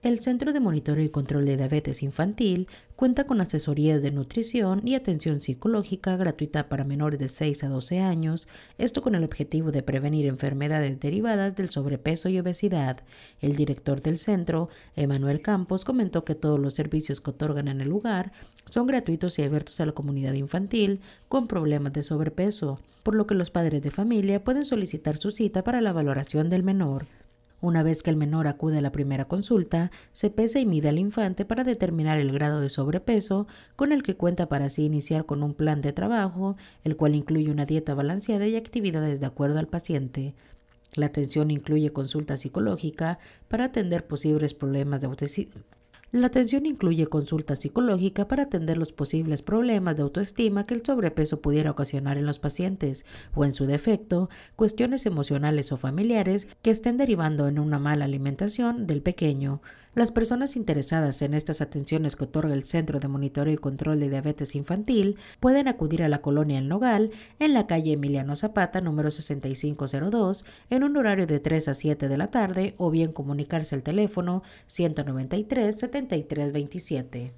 El Centro de Monitoreo y Control de Diabetes Infantil cuenta con asesorías de nutrición y atención psicológica gratuita para menores de 6 a 12 años, esto con el objetivo de prevenir enfermedades derivadas del sobrepeso y obesidad. El director del centro, Emanuel Campos, comentó que todos los servicios que otorgan en el lugar son gratuitos y abiertos a la comunidad infantil con problemas de sobrepeso, por lo que los padres de familia pueden solicitar su cita para la valoración del menor. Una vez que el menor acude a la primera consulta, se pesa y mide al infante para determinar el grado de sobrepeso con el que cuenta para así iniciar con un plan de trabajo, el cual incluye una dieta balanceada y actividades de acuerdo al paciente. La atención incluye consulta psicológica para atender posibles problemas de la atención incluye consulta psicológica para atender los posibles problemas de autoestima que el sobrepeso pudiera ocasionar en los pacientes o, en su defecto, cuestiones emocionales o familiares que estén derivando en una mala alimentación del pequeño. Las personas interesadas en estas atenciones que otorga el Centro de Monitoreo y Control de Diabetes Infantil pueden acudir a la colonia El Nogal en la calle Emiliano Zapata número 6502 en un horario de 3 a 7 de la tarde o bien comunicarse al teléfono 193 7327.